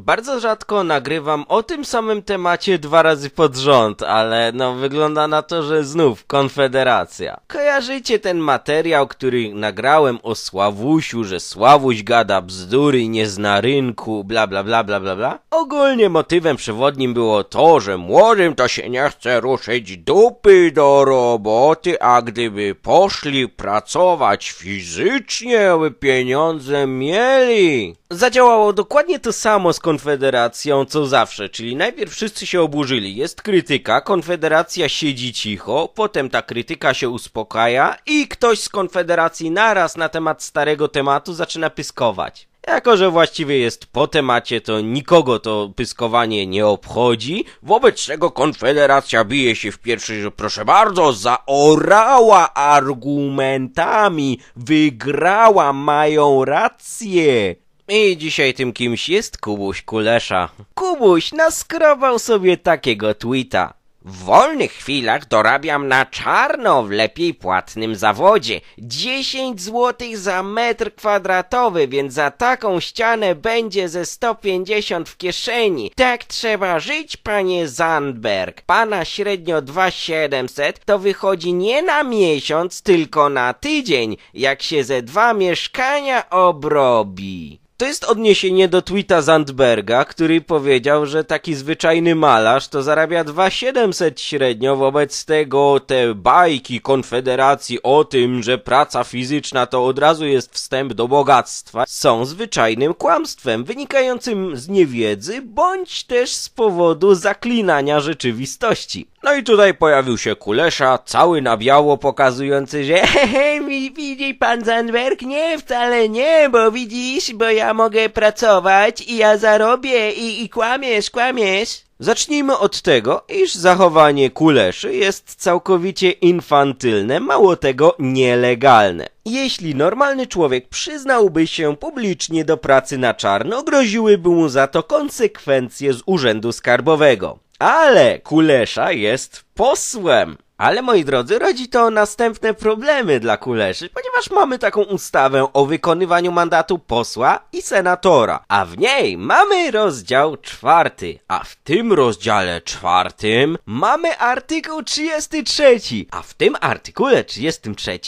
Bardzo rzadko nagrywam o tym samym temacie dwa razy pod rząd, ale no wygląda na to, że znów Konfederacja. Kojarzycie ten materiał, który nagrałem o Sławusiu, że Sławuś gada bzdury, nie zna rynku, bla bla bla bla bla bla? Ogólnie motywem przewodnim było to, że młodym to się nie chce ruszyć dupy do roboty, a gdyby poszli pracować fizycznie, by pieniądze mieli. Zadziałało dokładnie to samo z Konfederacją co zawsze, czyli najpierw wszyscy się oburzyli, jest krytyka, Konfederacja siedzi cicho, potem ta krytyka się uspokaja i ktoś z Konfederacji naraz na temat starego tematu zaczyna pyskować. Jako, że właściwie jest po temacie, to nikogo to pyskowanie nie obchodzi, wobec czego Konfederacja bije się w pierwszy, że proszę bardzo, zaorała argumentami, wygrała, mają rację. I dzisiaj tym kimś jest Kubuś Kulesza. Kubuś naskrobał sobie takiego tweeta. W wolnych chwilach dorabiam na czarno w lepiej płatnym zawodzie. 10 zł za metr kwadratowy, więc za taką ścianę będzie ze 150 w kieszeni. Tak trzeba żyć, panie Zandberg. Pana średnio 2700 to wychodzi nie na miesiąc, tylko na tydzień, jak się ze dwa mieszkania obrobi. To jest odniesienie do tweeta Zandberga, który powiedział, że taki zwyczajny malarz to zarabia 2700 średnio, wobec tego te bajki Konfederacji o tym, że praca fizyczna to od razu jest wstęp do bogactwa, są zwyczajnym kłamstwem wynikającym z niewiedzy bądź też z powodu zaklinania rzeczywistości. No i tutaj pojawił się Kulesza, cały na biało pokazujący, że hehe, widzi pan Zandberg? Nie, wcale nie, bo widzisz, bo ja ja mogę pracować i ja zarobię i, i kłamiesz, kłamiesz. Zacznijmy od tego, iż zachowanie kuleszy jest całkowicie infantylne, mało tego nielegalne. Jeśli normalny człowiek przyznałby się publicznie do pracy na czarno, groziłyby mu za to konsekwencje z urzędu skarbowego. Ale Kulesza jest posłem. Ale moi drodzy, rodzi to następne problemy dla kuleszy, ponieważ mamy taką ustawę o wykonywaniu mandatu posła i senatora, a w niej mamy rozdział czwarty, a w tym rozdziale czwartym mamy artykuł 33, a w tym artykule 33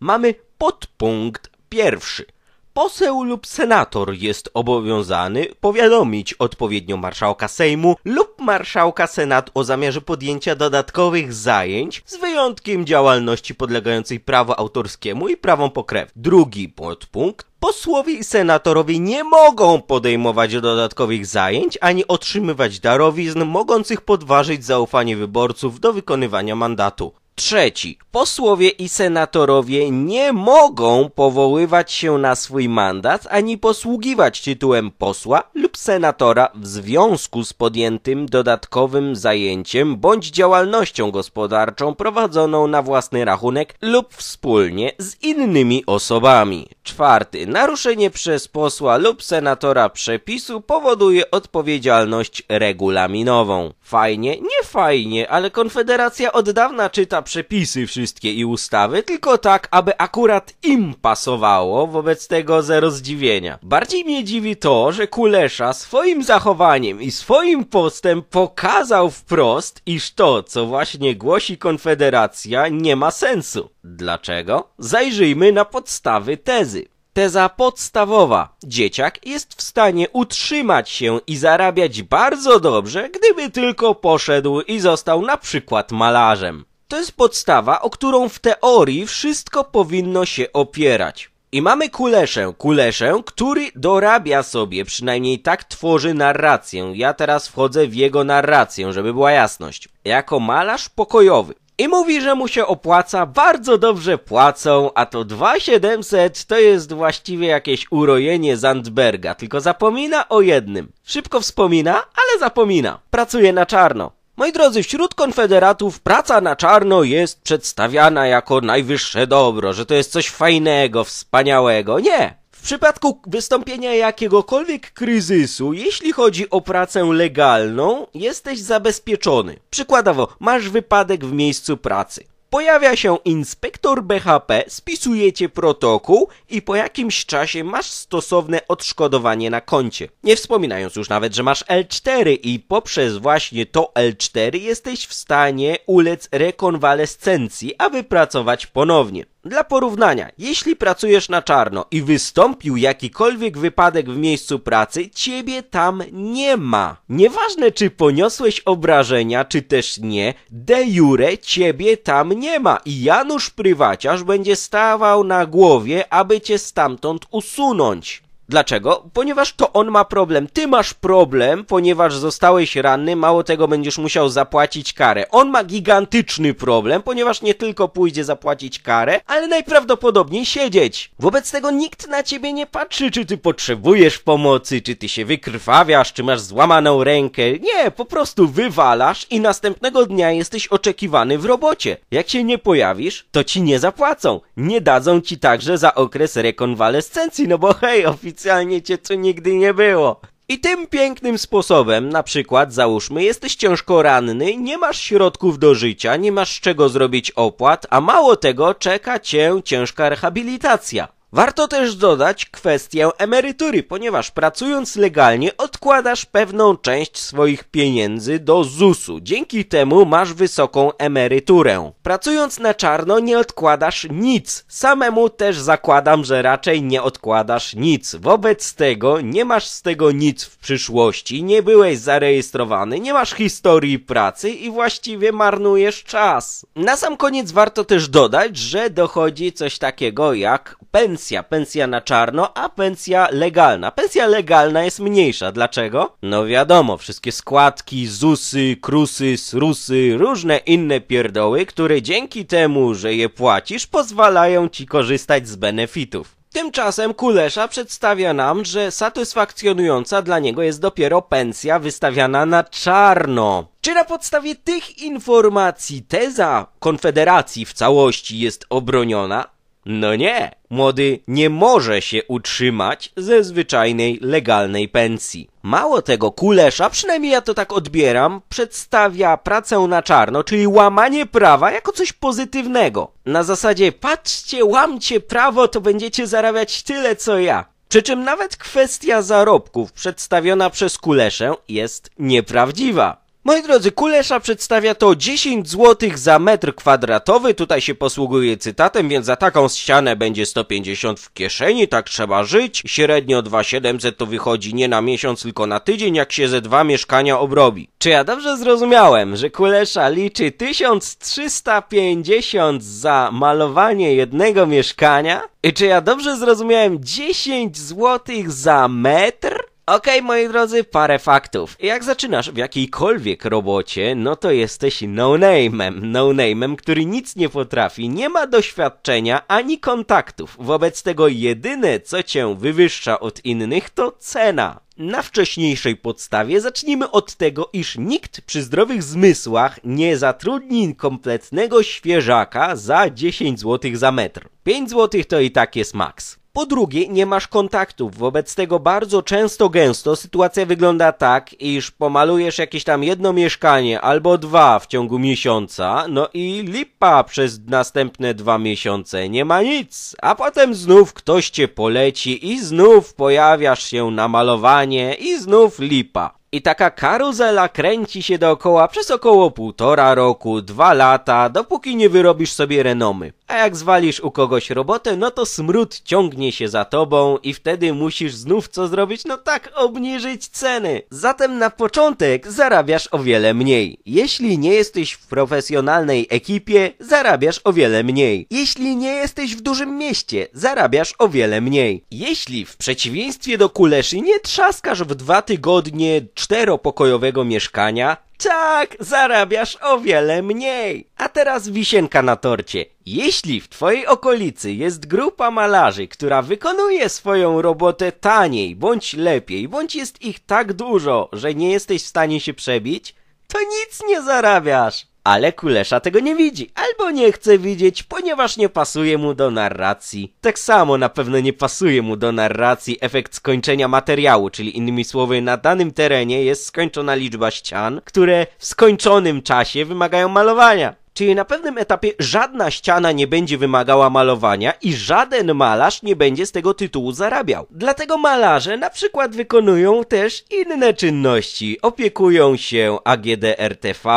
mamy podpunkt pierwszy poseł lub senator jest obowiązany powiadomić odpowiednio marszałka Sejmu lub marszałka Senat o zamiarze podjęcia dodatkowych zajęć z wyjątkiem działalności podlegającej prawu autorskiemu i prawom pokrew. Drugi podpunkt posłowie i senatorowie nie mogą podejmować dodatkowych zajęć ani otrzymywać darowizn mogących podważyć zaufanie wyborców do wykonywania mandatu. Trzeci. Posłowie i senatorowie nie mogą powoływać się na swój mandat ani posługiwać tytułem posła lub senatora w związku z podjętym dodatkowym zajęciem bądź działalnością gospodarczą prowadzoną na własny rachunek lub wspólnie z innymi osobami. Czwarty. Naruszenie przez posła lub senatora przepisu powoduje odpowiedzialność regulaminową. Fajnie? Nie fajnie, ale Konfederacja od dawna czyta przepisy wszystkie i ustawy, tylko tak, aby akurat im pasowało, wobec tego zero zdziwienia. Bardziej mnie dziwi to, że Kulesza swoim zachowaniem i swoim postem pokazał wprost, iż to, co właśnie głosi Konfederacja, nie ma sensu. Dlaczego? Zajrzyjmy na podstawy tezy. Teza podstawowa. Dzieciak jest w stanie utrzymać się i zarabiać bardzo dobrze, gdyby tylko poszedł i został na przykład malarzem. To jest podstawa, o którą w teorii wszystko powinno się opierać. I mamy Kuleszę, Kuleszę, który dorabia sobie, przynajmniej tak tworzy narrację. Ja teraz wchodzę w jego narrację, żeby była jasność. Jako malarz pokojowy. I mówi, że mu się opłaca, bardzo dobrze płacą, a to 2700 to jest właściwie jakieś urojenie Zandberga, tylko zapomina o jednym. Szybko wspomina, ale zapomina. Pracuje na czarno. Moi drodzy, wśród konfederatów praca na czarno jest przedstawiana jako najwyższe dobro, że to jest coś fajnego, wspaniałego. Nie! W przypadku wystąpienia jakiegokolwiek kryzysu, jeśli chodzi o pracę legalną, jesteś zabezpieczony. Przykładowo, masz wypadek w miejscu pracy. Pojawia się inspektor BHP, spisujecie protokół i po jakimś czasie masz stosowne odszkodowanie na koncie. Nie wspominając już nawet, że masz L4 i poprzez właśnie to L4 jesteś w stanie ulec rekonwalescencji, a wypracować ponownie. Dla porównania, jeśli pracujesz na czarno i wystąpił jakikolwiek wypadek w miejscu pracy, ciebie tam nie ma. Nieważne czy poniosłeś obrażenia, czy też nie, de jure ciebie tam nie ma i Janusz Prywaciarz będzie stawał na głowie, aby cię stamtąd usunąć. Dlaczego? Ponieważ to on ma problem. Ty masz problem, ponieważ zostałeś ranny, mało tego będziesz musiał zapłacić karę. On ma gigantyczny problem, ponieważ nie tylko pójdzie zapłacić karę, ale najprawdopodobniej siedzieć. Wobec tego nikt na ciebie nie patrzy, czy ty potrzebujesz pomocy, czy ty się wykrwawiasz, czy masz złamaną rękę. Nie, po prostu wywalasz i następnego dnia jesteś oczekiwany w robocie. Jak się nie pojawisz, to ci nie zapłacą. Nie dadzą ci także za okres rekonwalescencji, no bo hej, oficjalnie oficjalnie cię tu nigdy nie było. I tym pięknym sposobem, na przykład załóżmy, jesteś ciężko ranny, nie masz środków do życia, nie masz czego zrobić opłat, a mało tego czeka cię ciężka rehabilitacja. Warto też dodać kwestię emerytury, ponieważ pracując legalnie odkładasz pewną część swoich pieniędzy do ZUS-u. Dzięki temu masz wysoką emeryturę. Pracując na czarno nie odkładasz nic. Samemu też zakładam, że raczej nie odkładasz nic. Wobec tego nie masz z tego nic w przyszłości, nie byłeś zarejestrowany, nie masz historii pracy i właściwie marnujesz czas. Na sam koniec warto też dodać, że dochodzi coś takiego jak pensja pensja. Pensja na czarno, a pensja legalna. Pensja legalna jest mniejsza. Dlaczego? No wiadomo, wszystkie składki, ZUSy, KRUSy, SRUSy, różne inne pierdoły, które dzięki temu, że je płacisz, pozwalają ci korzystać z benefitów. Tymczasem Kulesza przedstawia nam, że satysfakcjonująca dla niego jest dopiero pensja wystawiana na czarno. Czy na podstawie tych informacji teza Konfederacji w całości jest obroniona? No nie, młody nie może się utrzymać ze zwyczajnej, legalnej pensji. Mało tego, Kulesza, przynajmniej ja to tak odbieram, przedstawia pracę na czarno, czyli łamanie prawa jako coś pozytywnego. Na zasadzie, patrzcie, łamcie prawo, to będziecie zarabiać tyle co ja. Przy czym nawet kwestia zarobków przedstawiona przez Kuleszę jest nieprawdziwa. Moi drodzy, Kulesza przedstawia to 10 zł za metr kwadratowy. Tutaj się posługuje cytatem, więc za taką ścianę będzie 150 w kieszeni, tak trzeba żyć. Średnio 2700 to wychodzi nie na miesiąc, tylko na tydzień, jak się ze dwa mieszkania obrobi. Czy ja dobrze zrozumiałem, że Kulesza liczy 1350 za malowanie jednego mieszkania? I czy ja dobrze zrozumiałem 10 zł za metr? Okej, okay, moi drodzy, parę faktów. Jak zaczynasz w jakiejkolwiek robocie, no to jesteś no-name'em. No-name'em, który nic nie potrafi, nie ma doświadczenia ani kontaktów. Wobec tego jedyne, co cię wywyższa od innych, to cena. Na wcześniejszej podstawie zacznijmy od tego, iż nikt przy zdrowych zmysłach nie zatrudni kompletnego świeżaka za 10 zł za metr. 5 zł to i tak jest maks. Po drugie, nie masz kontaktów, wobec tego bardzo często, gęsto sytuacja wygląda tak, iż pomalujesz jakieś tam jedno mieszkanie albo dwa w ciągu miesiąca, no i lipa przez następne dwa miesiące, nie ma nic. A potem znów ktoś cię poleci i znów pojawiasz się na malowanie i znów lipa. I taka karuzela kręci się dookoła przez około półtora roku, dwa lata, dopóki nie wyrobisz sobie renomy. A jak zwalisz u kogoś robotę, no to smród ciągnie się za tobą i wtedy musisz znów co zrobić? No tak, obniżyć ceny. Zatem na początek zarabiasz o wiele mniej. Jeśli nie jesteś w profesjonalnej ekipie, zarabiasz o wiele mniej. Jeśli nie jesteś w dużym mieście, zarabiasz o wiele mniej. Jeśli w przeciwieństwie do kuleszy nie trzaskasz w dwa tygodnie czteropokojowego mieszkania, tak, zarabiasz o wiele mniej. A teraz wisienka na torcie. Jeśli w twojej okolicy jest grupa malarzy, która wykonuje swoją robotę taniej, bądź lepiej, bądź jest ich tak dużo, że nie jesteś w stanie się przebić, to nic nie zarabiasz ale Kulesza tego nie widzi, albo nie chce widzieć, ponieważ nie pasuje mu do narracji. Tak samo na pewno nie pasuje mu do narracji efekt skończenia materiału, czyli innymi słowy, na danym terenie jest skończona liczba ścian, które w skończonym czasie wymagają malowania. Czyli na pewnym etapie żadna ściana nie będzie wymagała malowania i żaden malarz nie będzie z tego tytułu zarabiał. Dlatego malarze na przykład wykonują też inne czynności. Opiekują się AGDRTV,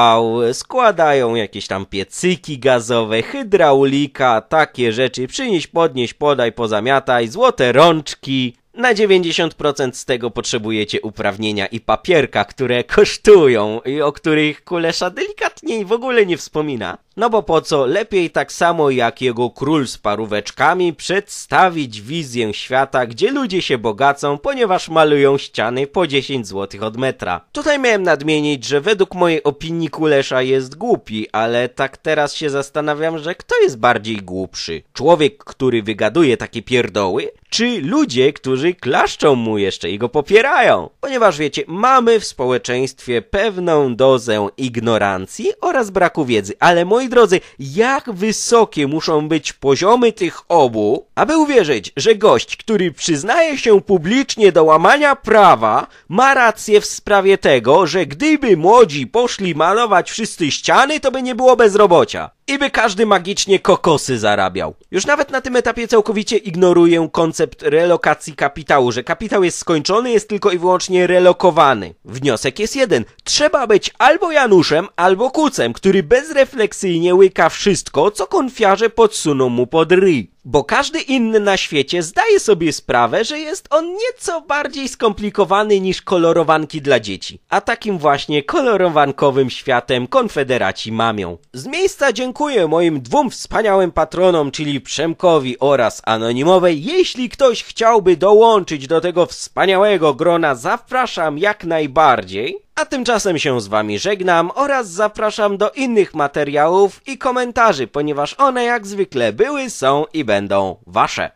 składają jakieś tam piecyki gazowe, hydraulika, takie rzeczy. Przynieś, podnieś, podaj, pozamiataj, złote rączki. Na 90% z tego potrzebujecie uprawnienia i papierka, które kosztują i o których Kulesza delikatnie i w ogóle nie wspomina. No bo po co, lepiej tak samo jak jego król z paróweczkami przedstawić wizję świata, gdzie ludzie się bogacą, ponieważ malują ściany po 10 zł od metra. Tutaj miałem nadmienić, że według mojej opinii Kulesza jest głupi, ale tak teraz się zastanawiam, że kto jest bardziej głupszy? Człowiek, który wygaduje takie pierdoły, czy ludzie, którzy klaszczą mu jeszcze i go popierają. Ponieważ wiecie, mamy w społeczeństwie pewną dozę ignorancji oraz braku wiedzy. Ale moi drodzy, jak wysokie muszą być poziomy tych obu, aby uwierzyć, że gość, który przyznaje się publicznie do łamania prawa, ma rację w sprawie tego, że gdyby młodzi poszli malować wszyscy ściany, to by nie było bezrobocia i by każdy magicznie kokosy zarabiał. Już nawet na tym etapie całkowicie ignoruję koncept relokacji kapitału, że kapitał jest skończony, jest tylko i wyłącznie relokowany. Wniosek jest jeden. Trzeba być albo Januszem, albo Kucem, który bezrefleksyjnie łyka wszystko, co konfiarze podsuną mu pod ryj bo każdy inny na świecie zdaje sobie sprawę, że jest on nieco bardziej skomplikowany niż kolorowanki dla dzieci. A takim właśnie kolorowankowym światem konfederaci mamią. Z miejsca dziękuję moim dwóm wspaniałym patronom, czyli Przemkowi oraz Anonimowej. Jeśli ktoś chciałby dołączyć do tego wspaniałego grona, zapraszam jak najbardziej. A tymczasem się z wami żegnam oraz zapraszam do innych materiałów i komentarzy, ponieważ one jak zwykle były, są i będą wasze.